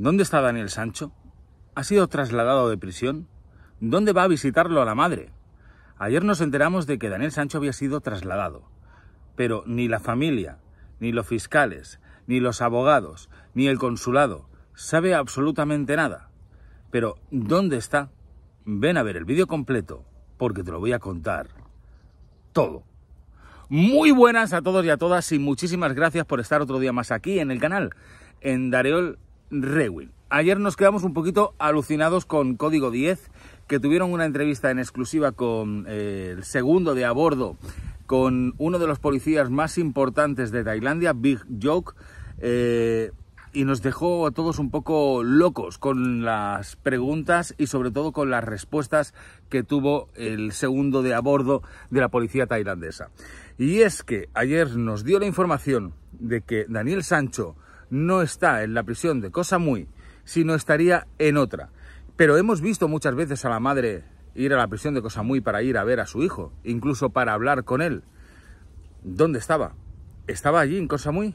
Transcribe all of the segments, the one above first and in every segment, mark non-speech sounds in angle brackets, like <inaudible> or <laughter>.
¿Dónde está Daniel Sancho? ¿Ha sido trasladado de prisión? ¿Dónde va a visitarlo a la madre? Ayer nos enteramos de que Daniel Sancho había sido trasladado, pero ni la familia, ni los fiscales, ni los abogados, ni el consulado sabe absolutamente nada. Pero ¿dónde está? Ven a ver el vídeo completo porque te lo voy a contar todo. Muy buenas a todos y a todas y muchísimas gracias por estar otro día más aquí en el canal, en Dareol Rewin. Ayer nos quedamos un poquito alucinados con Código 10, que tuvieron una entrevista en exclusiva con eh, el segundo de a bordo, con uno de los policías más importantes de Tailandia, Big Joke, eh, y nos dejó a todos un poco locos con las preguntas y sobre todo con las respuestas que tuvo el segundo de a bordo de la policía tailandesa. Y es que ayer nos dio la información de que Daniel Sancho, no está en la prisión de Cosa Muy, sino estaría en otra. Pero hemos visto muchas veces a la madre ir a la prisión de Cosa Muy para ir a ver a su hijo, incluso para hablar con él. ¿Dónde estaba? ¿Estaba allí en Cosa Muy?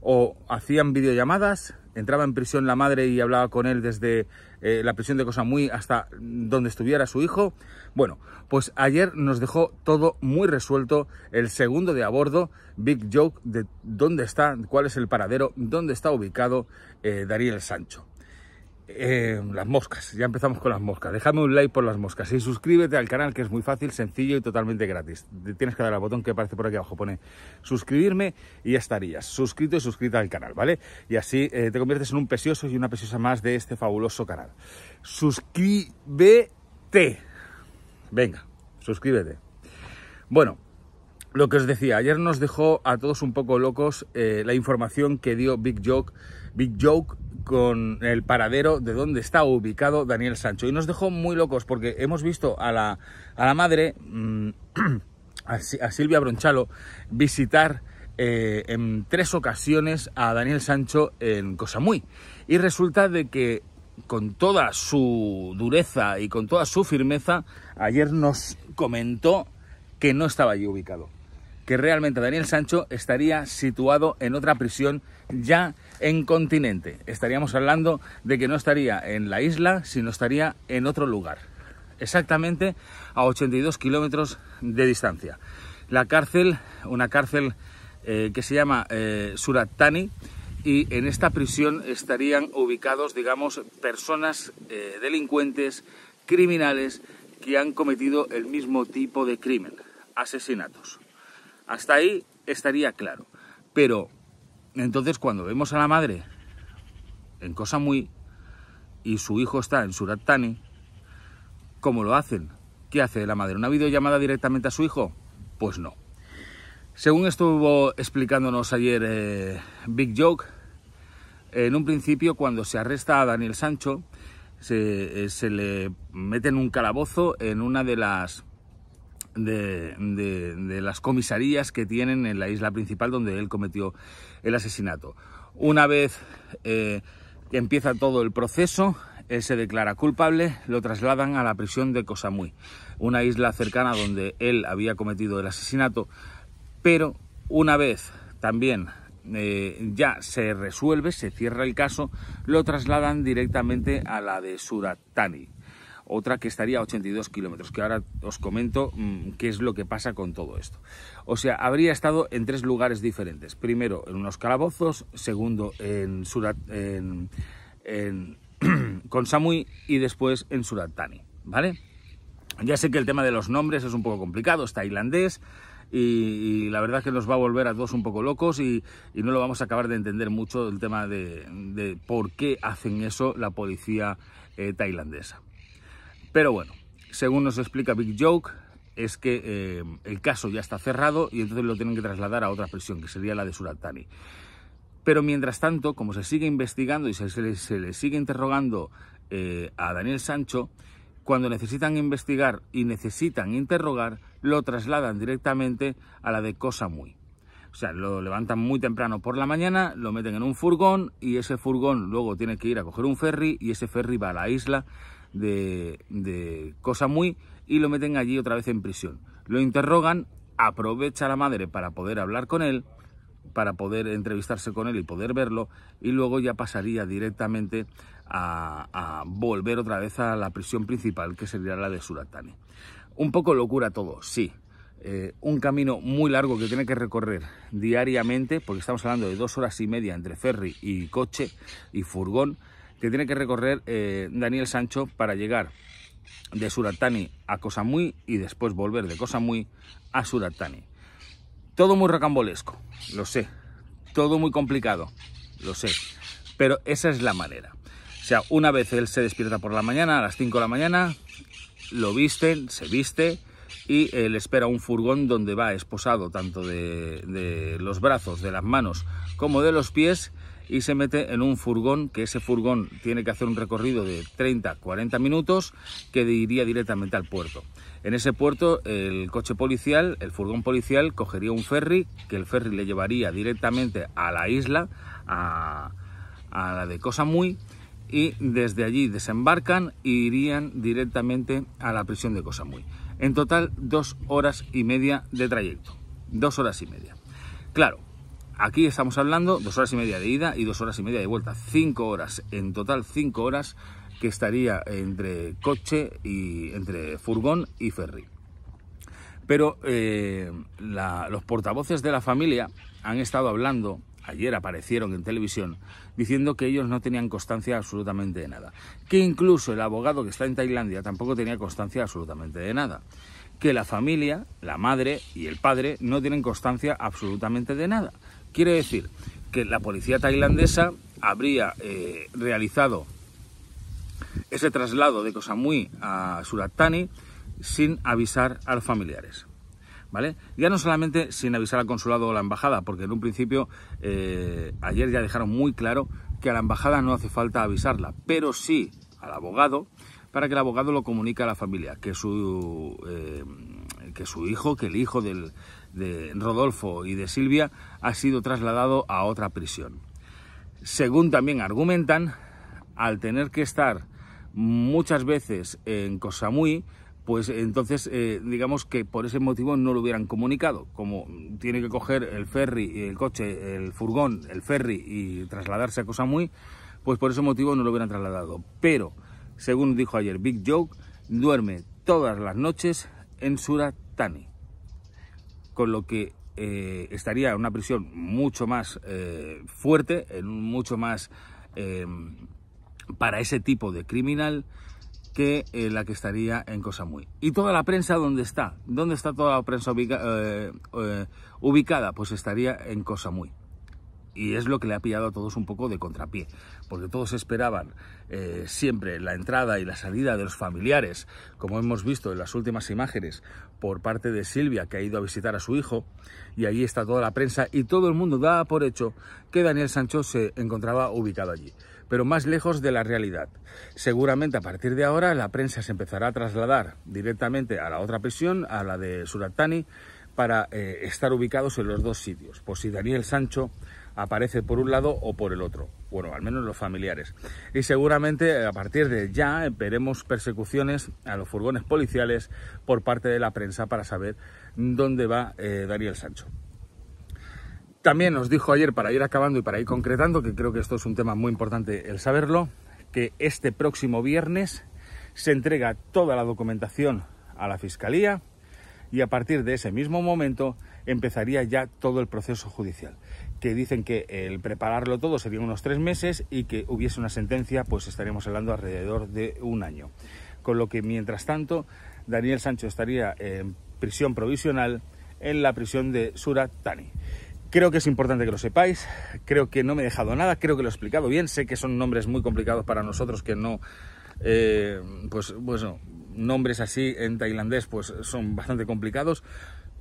¿O hacían videollamadas? entraba en prisión la madre y hablaba con él desde eh, la prisión de Cosa Muy hasta donde estuviera su hijo. Bueno, pues ayer nos dejó todo muy resuelto el segundo de a bordo, Big Joke, de dónde está, cuál es el paradero, dónde está ubicado eh, Sancho. Eh, las moscas, ya empezamos con las moscas. Déjame un like por las moscas y suscríbete al canal que es muy fácil, sencillo y totalmente gratis. Tienes que dar al botón que aparece por aquí abajo, pone suscribirme y ya estarías suscrito y suscrita al canal, ¿vale? Y así eh, te conviertes en un pesioso y una pesiosa más de este fabuloso canal. Suscríbete. Venga, suscríbete. Bueno, lo que os decía, ayer nos dejó a todos un poco locos eh, la información que dio Big Joke, Big Joke con el paradero de dónde está ubicado Daniel Sancho. Y nos dejó muy locos porque hemos visto a la, madre, mm, <clears throat> a Silvia Bronchalo, visitar eh, en tres ocasiones a Daniel Sancho en Cosamuy. Y resulta de que con toda su dureza y con toda su firmeza, ayer nos comentó que no estaba allí ubicado que realmente Daniel Sancho estaría situado en otra prisión ya en continente. Estaríamos hablando de que no estaría en la isla, sino estaría en otro lugar, exactamente a 82 kilómetros de distancia. La cárcel, una cárcel eh, que se llama eh, Suratani, y en esta prisión estarían ubicados, digamos, personas eh, delincuentes, criminales, que han cometido el mismo tipo de crimen, asesinatos. Hasta ahí estaría claro. Pero entonces cuando vemos a la madre en Cosa Muy y su hijo está en Surat Tani, ¿cómo lo hacen? ¿Qué hace la madre? ¿Una videollamada directamente a su hijo? Pues no. Según estuvo explicándonos ayer eh, Big Joke, en un principio cuando se arresta a Daniel Sancho, se, eh, se le mete en un calabozo en una de las de, las comisarías que tienen en la isla principal donde él cometió el asesinato. Una vez eh, empieza todo el proceso, él se declara culpable, lo trasladan a la prisión de Cosamuy, una isla cercana donde él había cometido el asesinato, pero una vez también eh, ya se resuelve, se cierra el caso, lo trasladan directamente a la de Thani otra que estaría a 82 kilómetros, que ahora os comento mm, qué es lo que pasa con todo esto. O sea, habría estado en tres lugares diferentes. Primero, en unos calabozos, segundo, en Surat, <clears throat> con Samui y después en Surat Thani, ¿vale? Ya sé que el tema de los nombres es un poco complicado, es tailandés, y, la verdad que nos va a volver a todos un poco locos y, no lo vamos a acabar de entender mucho el tema de, por qué hacen eso la policía eh, tailandesa. Pero bueno, según nos explica Big Joke, es que eh, el caso ya está cerrado y entonces lo tienen que trasladar a otra prisión, que sería la de Suratani. Pero mientras tanto, como se sigue investigando y se, le, sigue interrogando eh, a Daniel Sancho, cuando necesitan investigar y necesitan interrogar, lo trasladan directamente a la de Cosa Muy. O sea, lo levantan muy temprano por la mañana, lo meten en un furgón y ese furgón luego tiene que ir a coger un ferry y ese ferry va a la isla de, cosa muy y lo meten allí otra vez en prisión. Lo interrogan, aprovecha la madre para poder hablar con él, para poder entrevistarse con él y poder verlo, y luego ya pasaría directamente a, volver otra vez a la prisión principal, que sería la de Suratani. Un poco locura todo, sí. Eh, un camino muy largo que tiene que recorrer diariamente, porque estamos hablando de dos horas y media entre ferry y coche y furgón, que tiene que recorrer eh, Daniel Sancho para llegar de Suratani a Muy y después volver de Muy a Suratani. Todo muy rocambolesco, lo sé. Todo muy complicado, lo sé. Pero esa es la manera. O sea, una vez él se despierta por la mañana, a las 5 de la mañana, lo visten, se viste y él espera un furgón donde va esposado tanto de los brazos, de las manos como de los pies y se mete en un furgón, que ese furgón tiene que hacer un recorrido de 30-40 minutos que iría directamente al puerto. En ese puerto el coche policial, el furgón policial, cogería un ferry, que el ferry le llevaría directamente a la isla, a, la de Cosa Muy, y desde allí desembarcan e irían directamente a la prisión de Cosa Muy. En total, dos horas y media de trayecto. Dos horas y media. Claro, Aquí estamos hablando dos horas y media de ida y dos horas y media de vuelta. Cinco horas, en total cinco horas que estaría entre coche y entre furgón y ferry. Pero eh, los portavoces de la familia han estado hablando, ayer aparecieron en televisión, diciendo que ellos no tenían constancia absolutamente de nada. Que incluso el abogado que está en Tailandia tampoco tenía constancia absolutamente de nada que la familia, la madre y el padre no tienen constancia absolutamente de nada. Quiere decir que la policía tailandesa habría eh, realizado ese traslado de Kosamui a Thani sin avisar a los familiares. ¿Vale? Ya no solamente sin avisar al consulado o a la embajada, porque en un principio eh, ayer ya dejaron muy claro que a la embajada no hace falta avisarla, pero sí al abogado para que el abogado lo comunique a la familia, que su, eh, que su hijo, que el hijo de Rodolfo y de Silvia ha sido trasladado a otra prisión. Según también argumentan, al tener que estar muchas veces en muy pues entonces eh, digamos que por ese motivo no lo hubieran comunicado. Como tiene que coger el ferry, el coche, el furgón, el ferry y trasladarse a muy pues por ese motivo no lo hubieran trasladado. Pero según dijo ayer Big Joke, duerme todas las noches en Suratani, con lo que eh, estaría en una prisión mucho más eh, fuerte, en mucho más em, para ese tipo de criminal que eh, la que estaría en muy ¿Y toda la prensa dónde está? ¿Dónde está toda la prensa ubicada? Pues estaría en muy y es lo que le ha pillado a todos un poco de contrapié, porque todos esperaban eh, siempre la entrada y la salida de los familiares, como hemos visto en las últimas imágenes, por parte de Silvia, que ha ido a visitar a su hijo, y allí está toda la prensa y todo el mundo da por hecho que Daniel Sancho se encontraba ubicado allí pero más lejos de la realidad. Seguramente a partir de ahora la prensa se empezará a trasladar directamente a la otra prisión, a la de Suratani, para eh, estar ubicados en los dos sitios, por si Daniel Sancho aparece por un lado o por el otro. Bueno, al menos los familiares. Y seguramente a partir de ya veremos persecuciones a los furgones policiales por parte de la prensa para saber dónde va eh, Daniel Sancho. También nos dijo ayer, para ir acabando y para ir concretando, que creo que esto es un tema muy importante el saberlo, que este próximo viernes se entrega toda la documentación a la Fiscalía y a partir de ese mismo momento empezaría ya todo el proceso judicial que dicen que el prepararlo todo sería unos tres meses y que hubiese una sentencia, pues estaríamos hablando alrededor de un año. Con lo que, mientras tanto, Daniel Sancho estaría en prisión provisional en la prisión de Surat Thani. Creo que es importante que lo sepáis, creo que no me he dejado nada, creo que lo he explicado bien, sé que son nombres muy complicados para nosotros que no, eh, pues bueno, nombres así en tailandés pues son bastante complicados,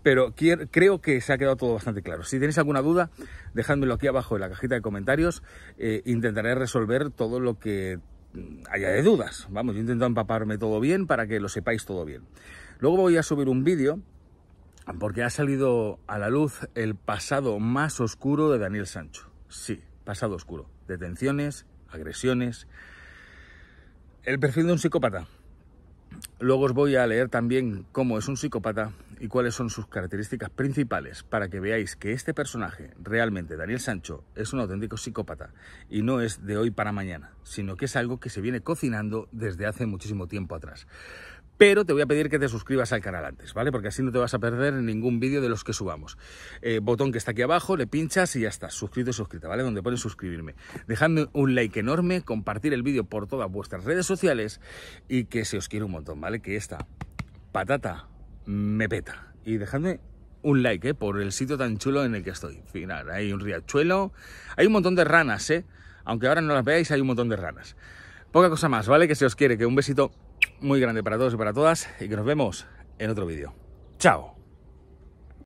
pero creo que se ha quedado todo bastante claro. Si tenéis alguna duda, dejándolo aquí abajo en la cajita de comentarios. Eh, intentaré resolver todo lo que mm, haya de dudas. Vamos, yo intento empaparme todo bien para que lo sepáis todo bien. Luego voy a subir un vídeo porque ha salido a la luz el pasado más oscuro de Daniel Sancho. Sí, pasado oscuro. Detenciones, agresiones. El perfil de un psicópata. Luego os voy a leer también cómo es un psicópata y cuáles son sus características principales para que veáis que este personaje, realmente Daniel Sancho, es un auténtico psicópata y no es de hoy para mañana, sino que es algo que se viene cocinando desde hace muchísimo tiempo atrás. Pero te voy a pedir que te suscribas al canal antes, ¿vale? Porque así no te vas a perder ningún vídeo de los que subamos. Eh, botón que está aquí abajo, le pinchas y ya está. Suscrito y suscrita, ¿vale? Donde pone suscribirme. Dejadme un like enorme, compartir el vídeo por todas vuestras redes sociales y que se os quiere un montón, ¿vale? Que esta patata me peta. Y dejadme un like, ¿eh? Por el sitio tan chulo en el que estoy. Final, hay un riachuelo, hay un montón de ranas, ¿eh? Aunque ahora no las veáis, hay un montón de ranas. Poca cosa más, ¿vale? Que se os quiere, que un besito muy grande para todos y para todas y que nos vemos en otro vídeo. ¡Chao!